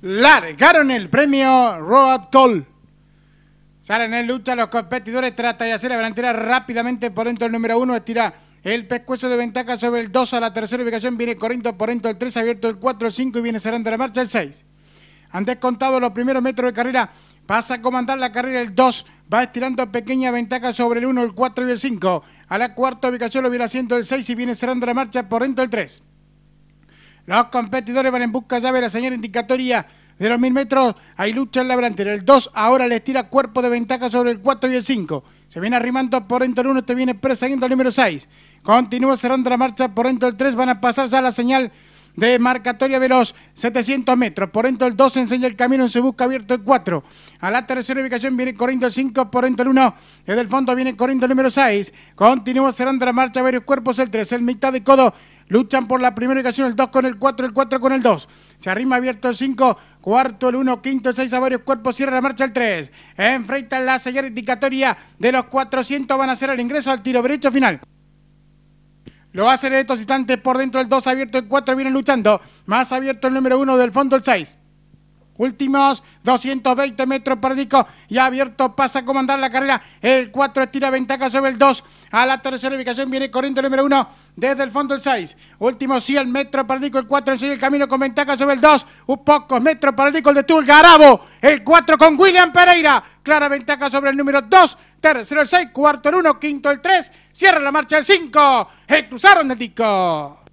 largaron el premio Road Call! Salen en lucha los competidores, trata de hacer la delantera rápidamente por dentro el número 1, estira el pescuezo de ventaja sobre el 2 a la tercera ubicación, viene corriendo por dentro el 3, abierto el 4, el 5 y viene cerrando la marcha el 6. Han descontado los primeros metros de carrera, pasa a comandar la carrera el 2, va estirando pequeña ventaja sobre el 1, el 4 y el 5. A la cuarta ubicación lo viene haciendo el 6 y viene cerrando la marcha por dentro el 3. Los competidores van en busca llave la señal indicatoria de los mil metros. hay lucha el labrantero. El 2 ahora les tira cuerpo de ventaja sobre el 4 y el 5. Se viene arrimando por dentro el 1, te este viene persiguiendo el número 6. Continúa cerrando la marcha por dentro el 3. Van a pasar ya la señal de marcatoria veloz, 700 metros. Por dentro el 2 enseña el camino en su busca abierto el 4. A la tercera ubicación viene corriendo el 5, por dentro el 1. Desde el fondo viene corriendo el número 6. Continúa cerrando la marcha varios cuerpos el 3. El mitad de codo luchan por la primera ubicación el 2 con el 4, el 4 con el 2. Se arrima abierto el 5, cuarto el 1, quinto el 6 a varios cuerpos, cierra la marcha el 3. Enfrentan la señal indicatoria de los 400, van a hacer el ingreso al tiro derecho final. Lo va a hacer estos instantes por dentro el 2 abierto, el 4 viene luchando. Más abierto el número 1 del fondo el 6. Últimos 220 metros disco, y abierto pasa a comandar la carrera. El 4 estira ventaja sobre el 2. A la tercera ubicación viene corriendo el número 1 desde el fondo el 6. Último 100 metros para El 4 sigue el camino con ventaja sobre el 2. Un pocos metros para el de Tul Garabo. El 4 con William Pereira. Clara ventaja sobre el número 2. Tercero el 6. Cuarto el 1. Quinto el 3. Cierra la marcha el 5. Cruzaron el disco.